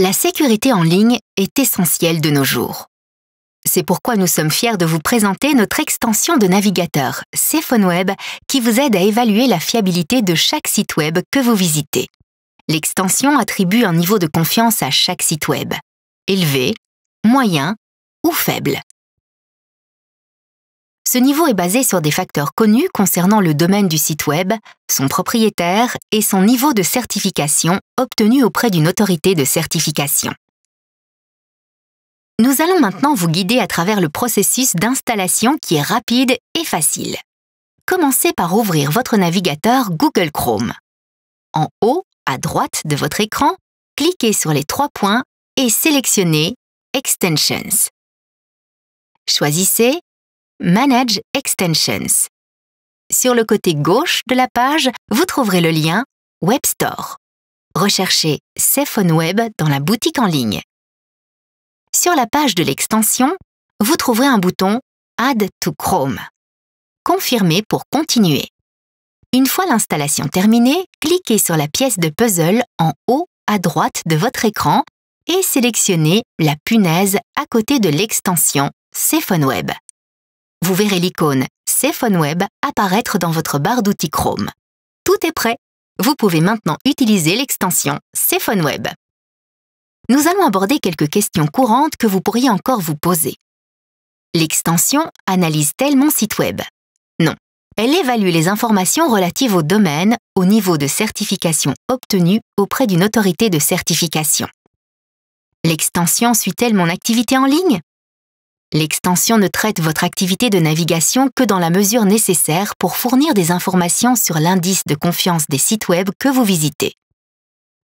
La sécurité en ligne est essentielle de nos jours. C'est pourquoi nous sommes fiers de vous présenter notre extension de navigateur, Safeonweb, qui vous aide à évaluer la fiabilité de chaque site web que vous visitez. L'extension attribue un niveau de confiance à chaque site web, élevé, moyen ou faible. Ce niveau est basé sur des facteurs connus concernant le domaine du site Web, son propriétaire et son niveau de certification obtenu auprès d'une autorité de certification. Nous allons maintenant vous guider à travers le processus d'installation qui est rapide et facile. Commencez par ouvrir votre navigateur Google Chrome. En haut, à droite de votre écran, cliquez sur les trois points et sélectionnez Extensions. Choisissez Manage Extensions. Sur le côté gauche de la page, vous trouverez le lien Web Store. Recherchez Cephone Web dans la boutique en ligne. Sur la page de l'extension, vous trouverez un bouton Add to Chrome. Confirmez pour continuer. Une fois l'installation terminée, cliquez sur la pièce de puzzle en haut à droite de votre écran et sélectionnez la punaise à côté de l'extension Cephone Web vous verrez l'icône Web » apparaître dans votre barre d'outils Chrome. Tout est prêt. Vous pouvez maintenant utiliser l'extension Web. Nous allons aborder quelques questions courantes que vous pourriez encore vous poser. L'extension analyse-t-elle mon site web Non. Elle évalue les informations relatives au domaine au niveau de certification obtenue auprès d'une autorité de certification. L'extension suit-elle mon activité en ligne L'extension ne traite votre activité de navigation que dans la mesure nécessaire pour fournir des informations sur l'indice de confiance des sites web que vous visitez.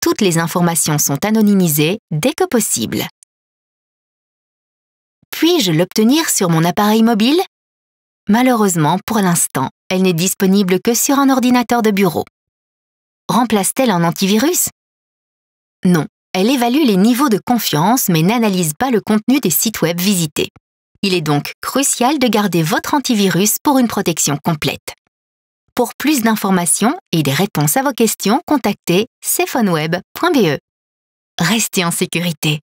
Toutes les informations sont anonymisées dès que possible. Puis-je l'obtenir sur mon appareil mobile Malheureusement, pour l'instant, elle n'est disponible que sur un ordinateur de bureau. Remplace-t-elle un antivirus Non, elle évalue les niveaux de confiance mais n'analyse pas le contenu des sites web visités. Il est donc crucial de garder votre antivirus pour une protection complète. Pour plus d'informations et des réponses à vos questions, contactez cephoneweb.be. Restez en sécurité.